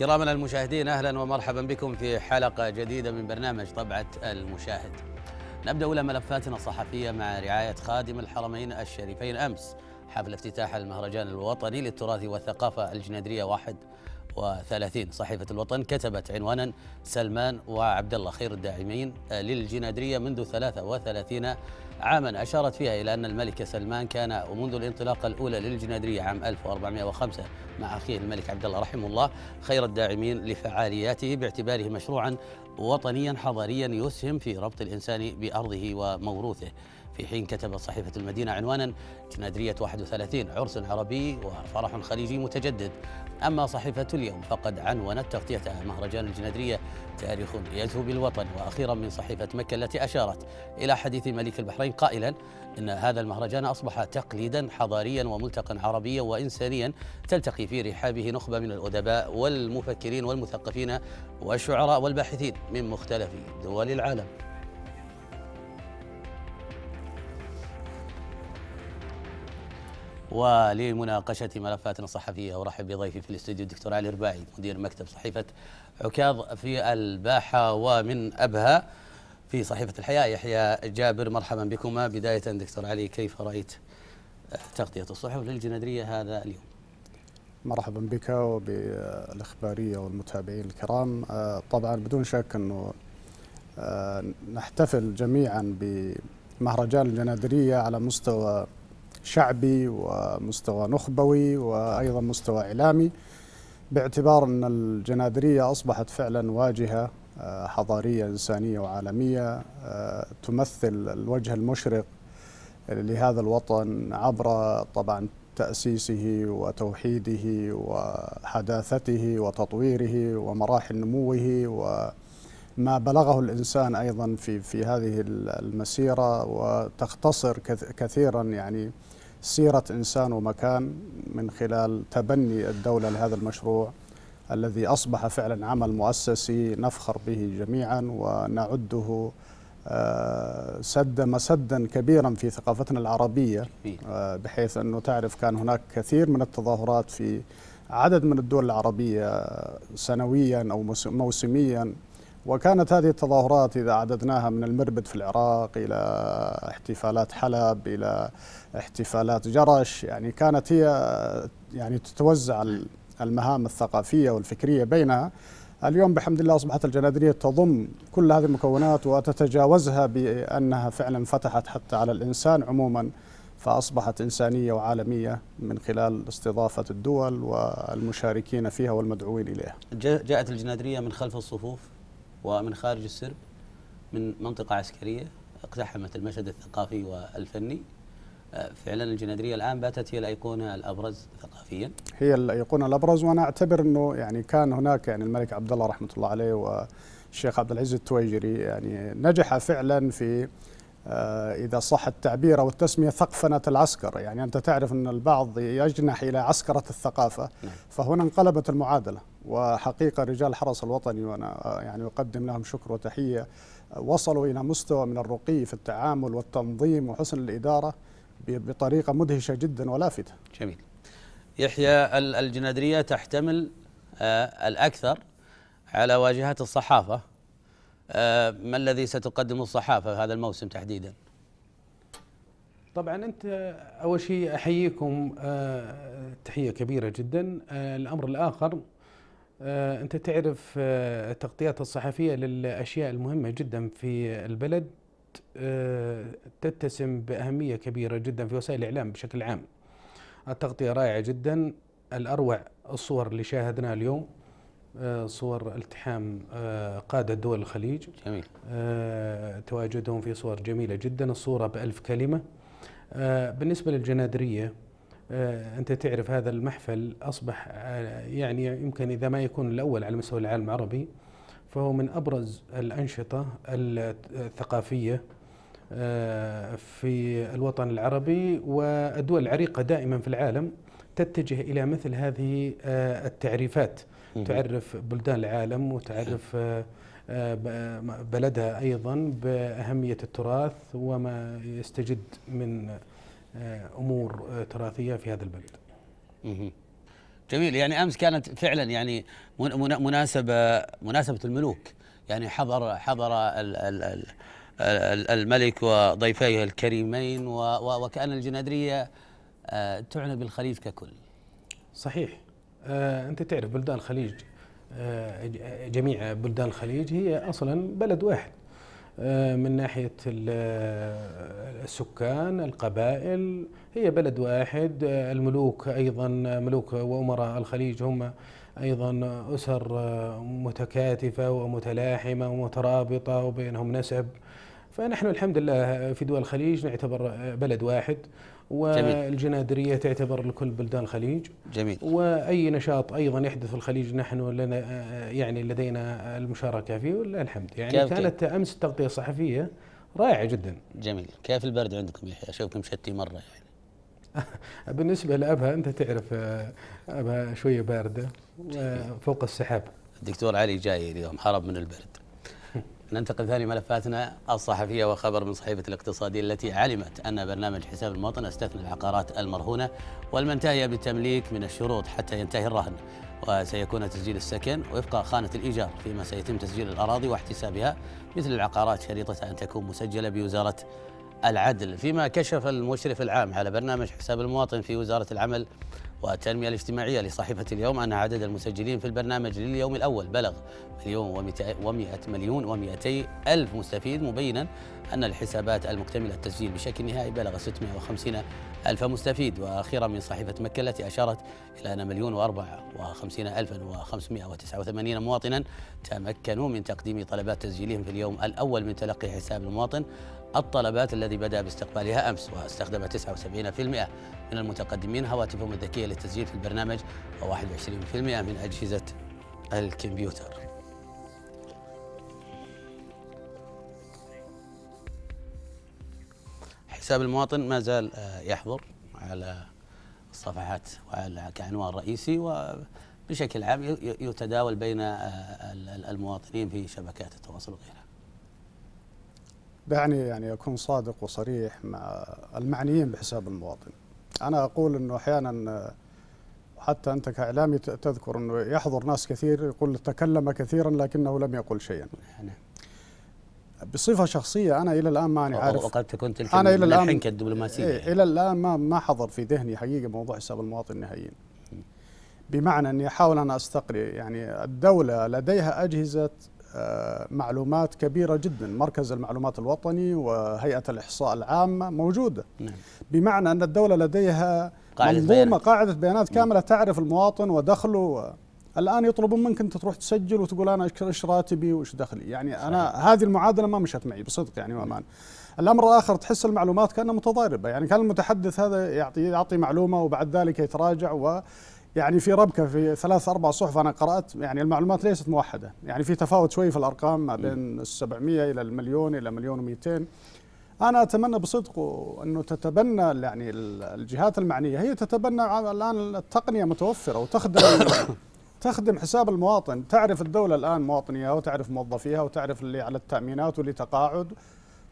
كرامنا المشاهدين اهلا ومرحبا بكم في حلقه جديده من برنامج طبعه المشاهد. نبدا اولى ملفاتنا الصحفيه مع رعايه خادم الحرمين الشريفين امس حفل افتتاح المهرجان الوطني للتراث والثقافه الجنادريه واحد وثلاثين صحيفة الوطن كتبت عنوانا سلمان وعبد الله خير الداعمين آه، للجنادرية منذ 33 عاما أشارت فيها إلى أن الملك سلمان كان ومنذ الانطلاقة الأولى للجنادرية عام 1405 مع أخيه الملك عبد الله رحمه الله خير الداعمين لفعالياته باعتباره مشروعا وطنيا حضاريا يسهم في ربط الإنسان بأرضه وموروثه في حين كتبت صحيفة المدينة عنوانا جنادرية 31 عرس عربي وفرح خليجي متجدد أما صحيفة اليوم فقد عنونت تغطيتها مهرجان الجنادرية تاريخ يزهو بالوطن وأخيرا من صحيفة مكة التي أشارت إلى حديث ملك البحرين قائلا إن هذا المهرجان أصبح تقليدا حضاريا وملتقا عربيا وإنسانيا تلتقي في رحابه نخبة من الأدباء والمفكرين والمثقفين والشعراء والباحثين من مختلف دول العالم ولمناقشة ملفات صحفية أرحب بضيفي في الاستوديو الدكتور علي الرباعي مدير مكتب صحيفة عكاظ في الباحة ومن أبها في صحيفة الحياة يحيى جابر مرحبا بكما بداية دكتور علي كيف رأيت تغطية الصحف للجندرية هذا اليوم مرحبا بك وبالإخبارية والمتابعين الكرام آه، طبعا بدون شك أنه آه، نحتفل جميعا بمهرجان الجنادرية على مستوى شعبي ومستوى نخبوي وأيضا مستوى إعلامي باعتبار أن الجنادرية أصبحت فعلا واجهة آه، حضارية إنسانية وعالمية آه، تمثل الوجه المشرق لهذا الوطن عبر طبعا تأسيسه وتوحيده وحداثته وتطويره ومراحل نموه ما بلغه الإنسان أيضا في, في هذه المسيرة وتختصر كثيرا يعني سيرة إنسان ومكان من خلال تبني الدولة لهذا المشروع الذي أصبح فعلا عمل مؤسسي نفخر به جميعا ونعده آه، سد مسدا كبيرا في ثقافتنا العربية إيه. آه، بحيث أنه تعرف كان هناك كثير من التظاهرات في عدد من الدول العربية آه، سنويا أو موسميا وكانت هذه التظاهرات إذا عددناها من المربد في العراق إلى احتفالات حلب إلى احتفالات جرش يعني كانت هي يعني تتوزع المهام الثقافية والفكرية بينها اليوم بحمد الله أصبحت الجنادرية تضم كل هذه المكونات وتتجاوزها بأنها فعلا فتحت حتى على الإنسان عموما فأصبحت إنسانية وعالمية من خلال استضافة الدول والمشاركين فيها والمدعوين إليها جاءت الجنادرية من خلف الصفوف ومن خارج السرب من منطقة عسكرية اقتحمت المشهد الثقافي والفني آه، فعلا الجنادريه الان باتت هي الايقونه الابرز ثقافيا. هي الايقونه الابرز وانا اعتبر انه يعني كان هناك يعني الملك عبد الله رحمه الله عليه والشيخ عبد العزيز التويجري يعني نجح فعلا في آه، اذا صح التعبير او التسميه ثقفنه العسكر، يعني انت تعرف ان البعض يجنح الى عسكره الثقافه نعم. فهنا انقلبت المعادله. وحقيقة رجال الحرس الوطني وأنا يعني أقدم لهم شكر وتحية وصلوا إلى مستوى من الرقي في التعامل والتنظيم وحسن الإدارة بطريقة مدهشة جدا ولافتة جميل يحيى الجنادرية تحتمل آه، الأكثر على واجهات الصحافة آه، ما الذي ستقدمه الصحافة هذا الموسم تحديدا طبعا أنت أول شيء أحييكم آه، تحية كبيرة جدا الأمر الآخر آه، أنت تعرف آه، التغطيات الصحفية للأشياء المهمة جدا في البلد آه، تتسم بأهمية كبيرة جدا في وسائل الإعلام بشكل عام التغطية رائعة جدا الأروع الصور اللي شاهدناها اليوم صور التحام قادة دول الخليج جميل تواجدهم في صور جميلة جدا الصورة بألف كلمة بالنسبة للجنادرية آه، أنت تعرف هذا المحفل أصبح آه، يعني يمكن إذا ما يكون الأول على مستوى العالم العربي فهو من أبرز الأنشطة الثقافية آه، في الوطن العربي والدول العريقة دائما في العالم تتجه إلى مثل هذه التعريفات تعرف بلدان العالم وتعرف بلدها أيضا بأهمية التراث وما يستجد من آه، امور آه، تراثيه في هذا البلد. جميل يعني امس كانت فعلا يعني مناسبه مناسبه الملوك يعني حضر حضر الملك وضيفيه الكريمين وكأن الجنادرية آه، تعنى بالخليج ككل صحيح أنت تعرف بلدان الخليج جميع بلدان الخليج هي أصلا بلد واحد آه، من ناحية آه، السكان القبائل هي بلد واحد آه، الملوك أيضا ملوك وأمراء الخليج هم أيضا أسر متكاتفة ومتلاحمة ومترابطة وبينهم نسب فنحن الحمد لله في دول الخليج نعتبر بلد واحد والجنادريه تعتبر لكل بلدان الخليج جميل واي نشاط ايضا يحدث في الخليج نحن لنا يعني لدينا المشاركه فيه ولله الحمد يعني كيف كانت كيف؟ امس التغطيه الصحفيه رائعه جدا جميل كيف البرد عندكم يحيى اشوفكم شتي مره يعني بالنسبه لابها انت تعرف ابها شويه بارده فوق السحاب الدكتور علي جاي اليوم هرب من البرد ننتقل ثاني ملفاتنا الصحفية وخبر من صحيفة الاقتصادية التي علمت أن برنامج حساب المواطن استثنى العقارات المرهونة والمنتهية بالتمليك من الشروط حتى ينتهي الرهن وسيكون تسجيل السكن وفق خانة الإيجار فيما سيتم تسجيل الأراضي واحتسابها مثل العقارات شريطة أن تكون مسجلة بوزارة العدل فيما كشف المشرف العام على برنامج حساب المواطن في وزارة العمل والتنمية الاجتماعية لصحيفة اليوم أن عدد المسجلين في البرنامج لليوم الأول بلغ مليون و100 مليون و200 ألف مستفيد مبينا أن الحسابات المكتملة التسجيل بشكل نهائي بلغ 650 ألف مستفيد وأخيرا من صحيفة مكة التي أشارت إلى أن مليون و وخمسين الفا وتسعة وثمانين مواطنا تمكنوا من تقديم طلبات تسجيلهم في اليوم الأول من تلقي حساب المواطن الطلبات الذي بدأ باستقبالها أمس واستخدم 79% من المتقدمين هواتفهم الذكية للتسجيل في البرنامج و21% من أجهزة الكمبيوتر حساب المواطن ما زال آه، يحضر على الصفحات وعلى كعنوان رئيسي وبشكل عام يتداول بين آه، المواطنين في شبكات التواصل وغيرها دعني يعني اكون صادق وصريح مع المعنيين بحساب المواطن أنا أقول أنه أحيانا حتى أنت كإعلامي تذكر أنه يحضر ناس كثير يقول تكلم كثيرا لكنه لم يقل شيئا يعني بصفة شخصية أنا إلى الآن ماني عارف وقد تكون تلك أنا إلى الآن الدبلوماسية إيه إلى الآن ما ما حضر في ذهني حقيقة موضوع حساب المواطن نهائيا بمعنى أني أحاول أنا أستقري يعني الدولة لديها أجهزة آه، معلومات كبيرة جدا مركز المعلومات الوطني وهيئة الإحصاء العامة موجودة نعم. بمعنى أن الدولة لديها قاعدة منظومة بيانات. قاعدة بيانات نعم. كاملة تعرف المواطن ودخله الآن يطلبون منك أنت تروح تسجل وتقول أنا إيش راتبي وإيش دخلي يعني أنا هذه المعادلة ما مشت معي بصدق يعني نعم. وأمان الامر الاخر تحس المعلومات كانها متضاربه يعني كان المتحدث هذا يعطي يعطي معلومه وبعد ذلك يتراجع و يعني في ربكه في ثلاث اربع صحف انا قرات يعني المعلومات ليست موحده، يعني في تفاوت شوي في الارقام ما بين ال 700 الى المليون الى مليون و200 انا اتمنى بصدق انه تتبنى يعني الجهات المعنيه هي تتبنى الان التقنيه متوفره وتخدم تخدم حساب المواطن، تعرف الدوله الان مواطنيها وتعرف موظفيها وتعرف اللي على التامينات واللي تقاعد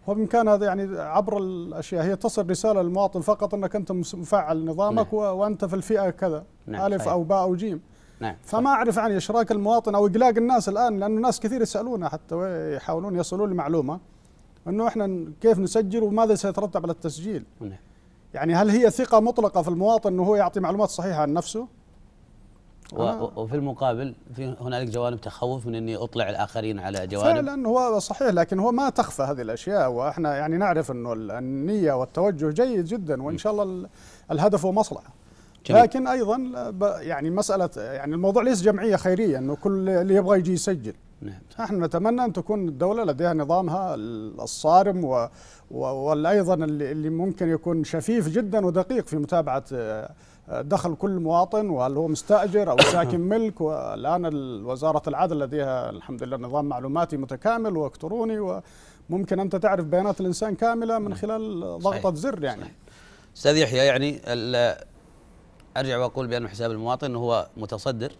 وبامكان هذا يعني عبر الاشياء هي تصل رساله للمواطن فقط انك انت مفعل نظامك نعم. وانت في الفئه كذا نعم. الف صحيح. او باء او جيم نعم. فما اعرف عن اشراك المواطن او اقلاق الناس الان لانه ناس كثير يسالونا حتى يحاولون يصلون لمعلومه انه احنا كيف نسجل وماذا سيترتب على التسجيل نعم. يعني هل هي ثقه مطلقه في المواطن انه هو يعطي معلومات صحيحه عن نفسه آه. وفي المقابل في هنالك جوانب تخوف من اني اطلع الاخرين على جوانب فعلا هو صحيح لكن هو ما تخفى هذه الاشياء واحنا يعني نعرف انه النيه والتوجه جيد جدا وان شاء الله الهدف هو مصلحه جميل. لكن ايضا يعني مساله يعني الموضوع ليس جمعيه خيريه انه كل اللي يبغى يجي يسجل نعم. احنا نتمنى ان تكون الدوله لديها نظامها الصارم و... و... وايضا اللي ممكن يكون شفيف جدا ودقيق في متابعه آه، دخل كل مواطن وهل هو مستاجر او ساكن ملك والان وزاره العدل لديها الحمد لله نظام معلوماتي متكامل والكتروني وممكن انت تعرف بيانات الانسان كامله من نعم. خلال ضغطه صحيح. زر يعني صحيح. استاذ يحيى يعني ارجع واقول بان حساب المواطن هو متصدر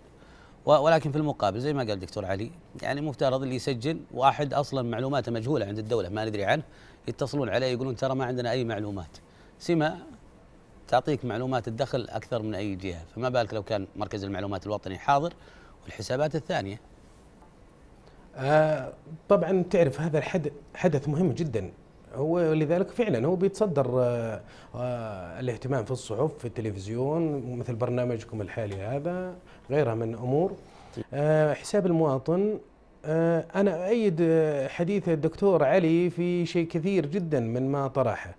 ولكن في المقابل زي ما قال الدكتور علي يعني مفترض اللي يسجل واحد اصلا معلوماته مجهوله عند الدوله ما ندري عنه يتصلون عليه يقولون ترى ما عندنا اي معلومات سمه تعطيك معلومات الدخل اكثر من اي جهه فما بالك لو كان مركز المعلومات الوطني حاضر والحسابات الثانيه آه طبعا تعرف هذا الحدث حدث مهم جدا هو لذلك فعلا هو بيتصدر آه آه الاهتمام في الصحف في التلفزيون مثل برنامجكم الحالي هذا غيرها من امور آه حساب المواطن آه، انا اؤيد حديث الدكتور علي في شيء كثير جدا من ما طرحه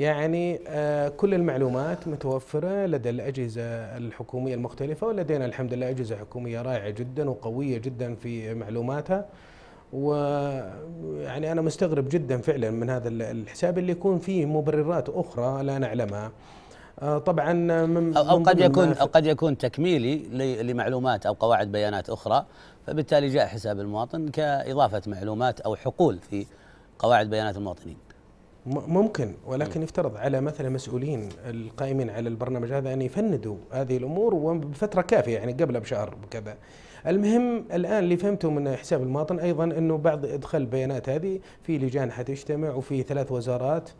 يعني آه، كل المعلومات متوفرة لدى الأجهزة الحكومية المختلفة ولدينا الحمد لله أجهزة حكومية رائعة جدا وقوية جدا في معلوماتها ويعني أنا مستغرب جدا فعلا من هذا الحساب اللي يكون فيه مبررات أخرى لا نعلمها آه، طبعا آه، من أو, أو قد يكون أو قد يكون تكميلي لمعلومات أو قواعد بيانات أخرى فبالتالي جاء حساب المواطن كإضافة معلومات أو حقول في قواعد بيانات المواطنين ممكن ولكن يفترض على مثلا مسؤولين القائمين على البرنامج هذا ان يفندوا هذه الامور وبفتره كافيه يعني قبل بشهر وكذا. المهم الان اللي فهمته من حساب المواطن ايضا انه بعض ادخال البيانات هذه في لجان حتجتمع وفي ثلاث وزارات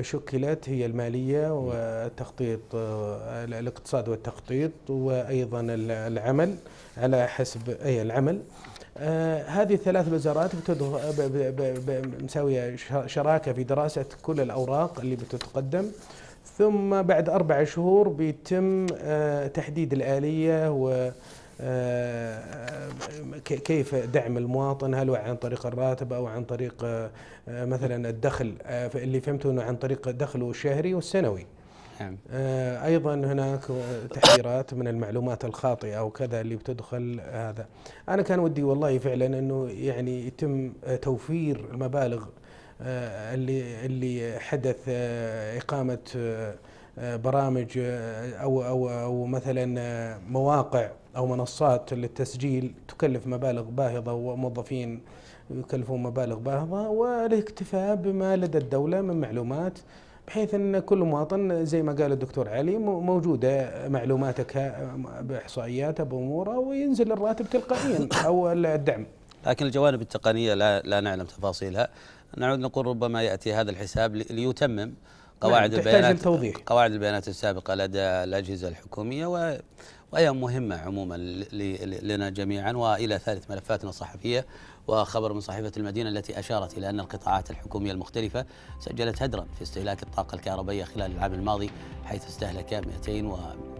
شكلت هي المالية والتخطيط آه، الاقتصاد والتخطيط وأيضا العمل على حسب أي العمل آه، هذه الثلاث وزارات مساوية شراكة في دراسة كل الأوراق اللي بتتقدم ثم بعد أربع شهور بيتم آه، تحديد الآلية و آه، كيف دعم المواطن هل هو عن طريق الراتب او عن طريق آه، آه، مثلا الدخل اللي فهمته انه عن طريق دخله الشهري والسنوي نعم. ايضا هناك تحذيرات من المعلومات الخاطئه او كذا اللي بتدخل هذا انا كان ودي والله فعلا انه يعني يتم توفير المبالغ اللي اللي حدث اقامه آه، برامج آه، او او او مثلا آه، مواقع او منصات للتسجيل تكلف مبالغ باهظه وموظفين يكلفون مبالغ باهظه والاكتفاء بما لدى الدوله من معلومات بحيث ان كل مواطن زي ما قال الدكتور علي موجوده معلوماتك باحصائياته باموره وينزل الراتب تلقائيا او الدعم. لكن الجوانب التقنيه لا لا نعلم تفاصيلها، نعود نقول ربما ياتي هذا الحساب ليتمم قواعد نعم، البيانات توضيح. قواعد البيانات السابقه لدى الاجهزه الحكوميه و وهي مهمة عموما لنا جميعا وإلى ثالث ملفاتنا الصحفية وخبر من صحيفة المدينة التي أشارت إلى أن القطاعات الحكومية المختلفة سجلت هدرا في استهلاك الطاقة الكهربائية خلال العام الماضي حيث استهلك 200 و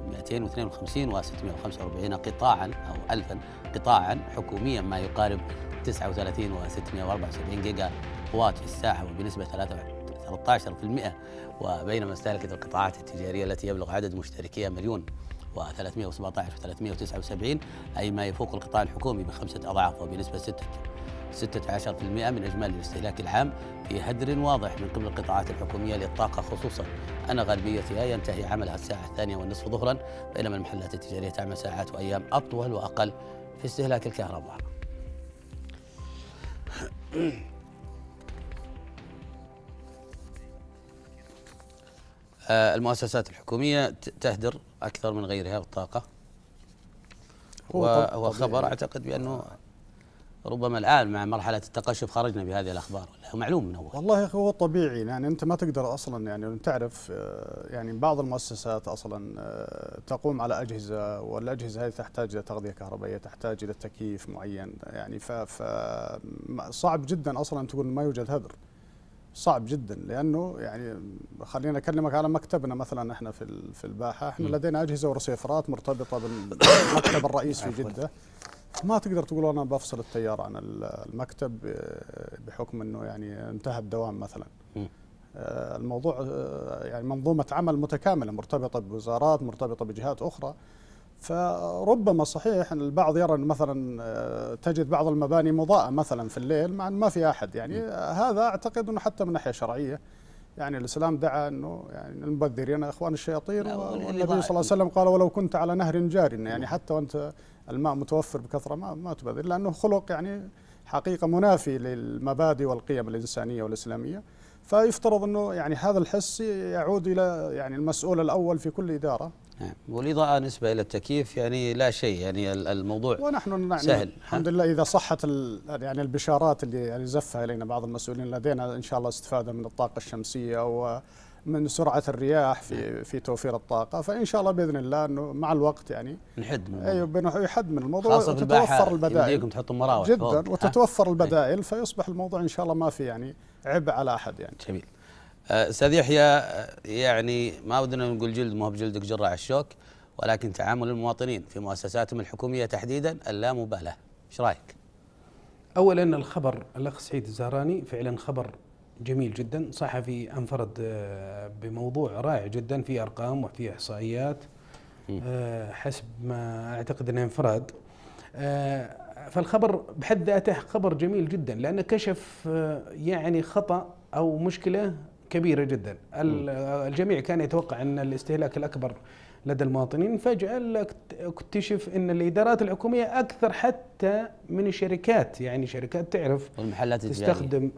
252 و 645 قطاعا أو ألفا قطاعا حكوميا ما يقارب 39 و 674 جيجا وات في الساعة وبنسبة 3 13% وبينما استهلكت القطاعات التجارية التي يبلغ عدد مشتركيها مليون و317 و379 أي ما يفوق القطاع الحكومي بخمسة أضعاف وبنسبة 6 16% من إجمالي الاستهلاك العام في هدر واضح من قبل القطاعات الحكومية للطاقة خصوصا أن غالبيتها ينتهي عملها الساعة الثانية والنصف ظهرا بينما المحلات التجارية تعمل ساعات وأيام أطول وأقل في استهلاك الكهرباء آه، المؤسسات الحكومية تهدر أكثر من غيرها بالطاقة وهو خبر أعتقد بأنه ربما الآن مع مرحلة التقشف خرجنا بهذه الأخبار معلوم من أول والله يا أخي هو طبيعي يعني أنت ما تقدر أصلا يعني تعرف آه، يعني بعض المؤسسات أصلا آه، تقوم على أجهزة والأجهزة هذه تحتاج إلى تغذية كهربائية تحتاج إلى تكييف معين يعني صعب جدا أصلا تقول ما يوجد هدر صعب جدا لانه يعني خلينا اكلمك على مكتبنا مثلا احنا في في الباحه احنا لدينا اجهزه ورصيفرات مرتبطه بالمكتب الرئيسي في جده ما تقدر تقول انا بفصل التيار عن المكتب آه، بحكم انه يعني انتهى الدوام مثلا آه، الموضوع آه، يعني منظومه عمل متكامله مرتبطه بوزارات مرتبطه بجهات اخرى فربما صحيح البعض يرى أن مثلا آه، تجد بعض المباني مضاءة مثلا في الليل مع أن ما في أحد يعني هذا أعتقد أنه حتى من ناحية شرعية يعني الإسلام دعا أنه يعني المبذرين إخوان الشياطين والنبي صلى الله عليه وسلم قال ولو كنت على نهر جار يعني حتى وأنت الماء متوفر بكثرة ما, ما تبذر لأنه خلق يعني حقيقة منافي للمبادئ والقيم الإنسانية والإسلامية فيفترض أنه يعني هذا الحس يعود إلى يعني المسؤول الأول في كل إدارة نعم والإضاءة نسبة إلى التكييف يعني لا شيء يعني الموضوع ونحن نعم، سهل الحمد لله إذا صحت يعني البشارات اللي يعني زفها إلينا بعض المسؤولين لدينا إن شاء الله استفادة من الطاقة الشمسية و من سرعه الرياح في نعم. في توفير الطاقه فان شاء الله باذن الله انه مع الوقت يعني نحد من ايوه يحد من الموضوع خاصة وتتوفر البدائل تحطوا مراوح جدا وتتوفر نعم. البدائل فيصبح الموضوع ان شاء الله ما في يعني عبء على احد يعني جميل آه، استاذ يحيى آه، يعني ما ودنا نقول جلد ما هو بجلدك جرة على الشوك ولكن تعامل المواطنين في مؤسساتهم الحكوميه تحديدا اللامبالاه، ايش رايك؟ اولا الخبر الاخ سعيد الزهراني فعلا خبر جميل جدا، صحفي انفرد آه، بموضوع رائع جدا في ارقام وفي احصائيات حسب ما اعتقد انه انفراد. فالخبر بحد ذاته خبر جميل جدا لانه كشف يعني خطا او مشكله كبيرة جدا الجميع كان يتوقع أن الاستهلاك الأكبر لدى المواطنين فجأة اكتشف أن الإدارات الحكومية أكثر حتى من الشركات يعني شركات تعرف والمحلات تستخدم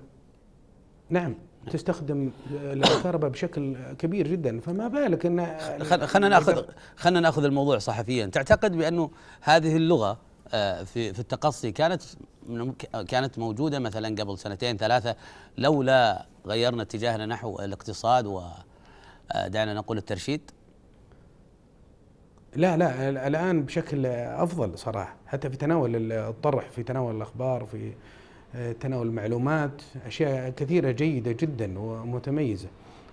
نعم تستخدم الكهرباء بشكل كبير جدا فما بالك ان خلينا ناخذ خلينا ناخذ الموضوع صحفيا تعتقد بانه هذه اللغه آه، في في التقصي كانت كانت موجوده مثلا قبل سنتين ثلاثه لولا غيرنا اتجاهنا نحو الاقتصاد و آه، دعنا نقول الترشيد لا لا الان بشكل افضل صراحه حتى في تناول الطرح في تناول الاخبار في آه، تناول المعلومات اشياء كثيره جيده جدا ومتميزه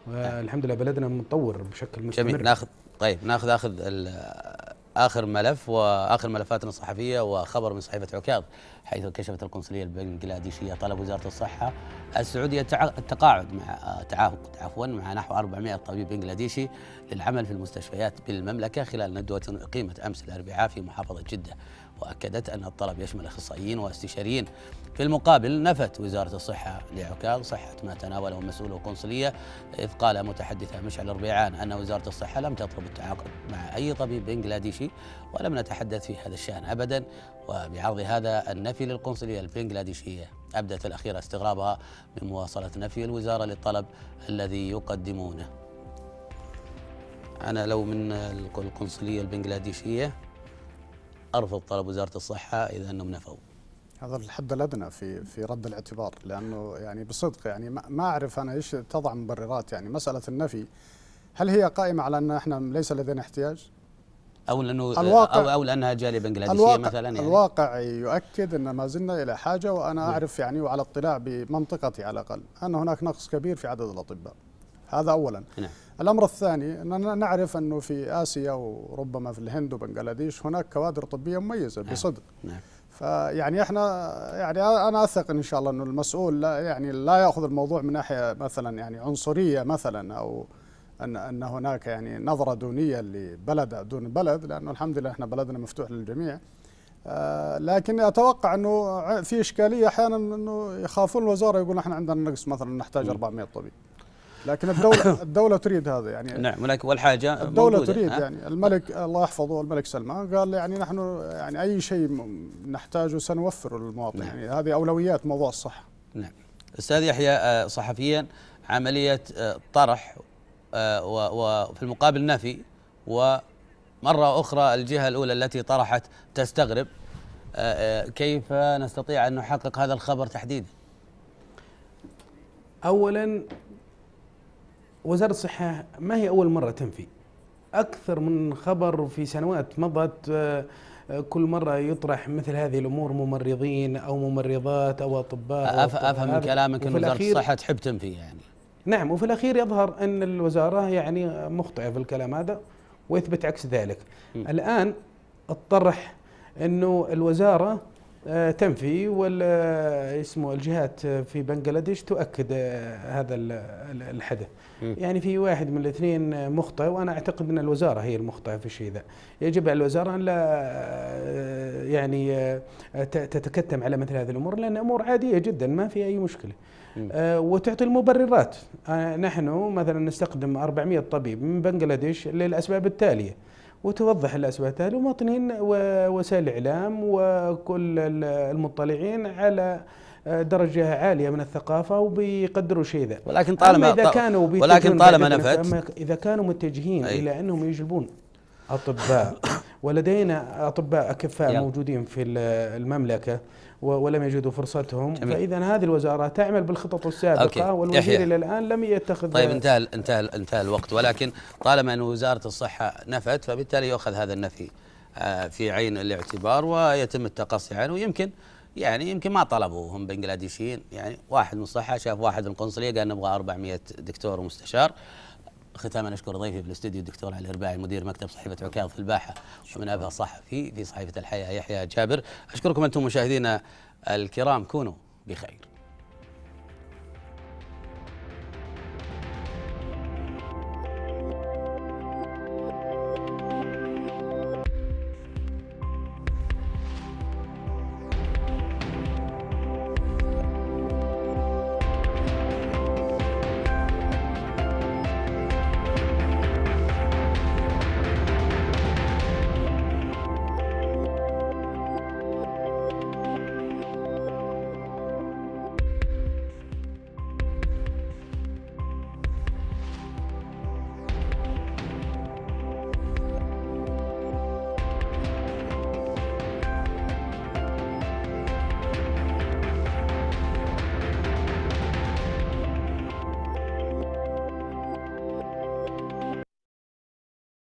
آه. والحمد لله بلدنا متطور بشكل مستمر جميل ناخذ طيب ناخذ اخذ اخر ملف واخر ملفاتنا الصحفيه وخبر من صحيفه عكاظ حيث كشفت القنصليه البنغلاديشيه طلب وزاره الصحه السعوديه التقاعد مع تعاقد عفوا مع نحو 400 طبيب بنغلاديشي للعمل في المستشفيات بالمملكه خلال ندوه اقيمت امس الاربعاء في محافظه جده وأكدت أن الطلب يشمل أخصائيين واستشاريين في المقابل نفت وزارة الصحة لعكاظ صحة ما تناوله مسؤول القنصلية إذ قال متحدثها مشعل الربيعان أن وزارة الصحة لم تطلب التعاقد مع أي طبيب بنغلاديشي ولم نتحدث في هذا الشأن أبدا وبعرض هذا النفي للقنصلية البنغلاديشية أبدت الأخيرة استغرابها من مواصلة نفي الوزارة للطلب الذي يقدمونه أنا لو من القنصلية البنغلاديشية ارفض طلب وزاره الصحه اذا انهم نفوا هذا الحد الادنى في في رد الاعتبار لانه يعني بصدق يعني ما اعرف انا ايش تضع مبررات يعني مساله النفي هل هي قائمه على ان احنا ليس لدينا احتياج؟ او لانه الواقع او, أو لانها جاليه بنغلاديشيه مثلا يعني الواقع يؤكد ان ما زلنا الى حاجه وانا اعرف يعني وعلى اطلاع بمنطقتي على الاقل ان هناك نقص كبير في عدد الاطباء. هذا أولا نعم. الأمر الثاني أننا نعرف أنه في آسيا وربما في الهند وبنغلاديش هناك كوادر طبية مميزة نعم. بصدق نعم. فيعني احنا يعني انا اثق ان شاء الله انه المسؤول لا يعني لا ياخذ الموضوع من ناحيه مثلا يعني عنصريه مثلا او ان ان هناك يعني نظره دونيه لبلد دون بلد لانه الحمد لله احنا بلدنا مفتوح للجميع آه، لكن اتوقع انه في اشكاليه احيانا انه يخافون الوزاره يقول احنا عندنا نقص مثلا نحتاج 400 طبيب لكن الدولة الدولة تريد هذا يعني نعم ولكن والحاجة الدولة موجودة. تريد يعني الملك الله يحفظه الملك سلمان قال يعني نحن يعني أي شيء نحتاجه سنوفره للمواطن نعم. يعني هذه أولويات موضوع الصحة نعم أستاذ يحيى آه، صحفيا عملية آه، طرح آه، وفي المقابل نفي ومرة أخرى الجهة الأولى التي طرحت تستغرب كيف نستطيع أن نحقق هذا الخبر تحديدا أولا وزارة الصحة ما هي أول مرة تنفي أكثر من خبر في سنوات مضت آه، آه، كل مرة يطرح مثل هذه الأمور ممرضين أو ممرضات أو أطباء أف أفهم من كلامك أن وزارة الصحة تحب تنفي يعني نعم وفي الأخير يظهر أن الوزارة يعني مخطئة في الكلام هذا ويثبت عكس ذلك م. الآن الطرح أنه الوزارة آه، تنفي وال آه، اسمه الجهات في بنغلاديش تؤكد آه، هذا الحدث يعني في واحد من الاثنين مخطئ وانا اعتقد ان الوزاره هي المخطئه في الشيء ذا يجب على الوزاره ان لا يعني تتكتم على مثل هذه الامور لان امور عاديه جدا ما في اي مشكله وتعطي المبررات نحن مثلا نستخدم 400 طبيب من بنغلاديش للاسباب التاليه وتوضح الأسباب هذه للمواطنين ووسائل الإعلام وكل المطلعين على درجة عالية من الثقافة وبيقدروا شيء ذا ولكن طالما إذا كانوا ولكن طالما نفت إذا كانوا متجهين أي. إلى أنهم يجلبون أطباء ولدينا أطباء أكفاء موجودين في المملكة ولم يجدوا فرصتهم فاذا هذه الوزاره تعمل بالخطط السابقه أوكي. والوزير الى الان لم يتخذ طيب انتهى انتهى انتهى الوقت ولكن طالما ان وزاره الصحه نفت فبالتالي يؤخذ هذا النفي آه، في عين الاعتبار ويتم التقصي عنه ويمكن يعني يمكن ما طلبوا هم بنغلاديشيين يعني واحد من الصحه شاف واحد من القنصليه قال نبغى 400 دكتور ومستشار ختاما اشكر ضيفي في الاستديو الدكتور علي الرباعي مدير مكتب صحيفه عكاظ في الباحه ومن ابها صحفي في صحيفه الحياه يحيى جابر اشكركم انتم مشاهدينا الكرام كونوا بخير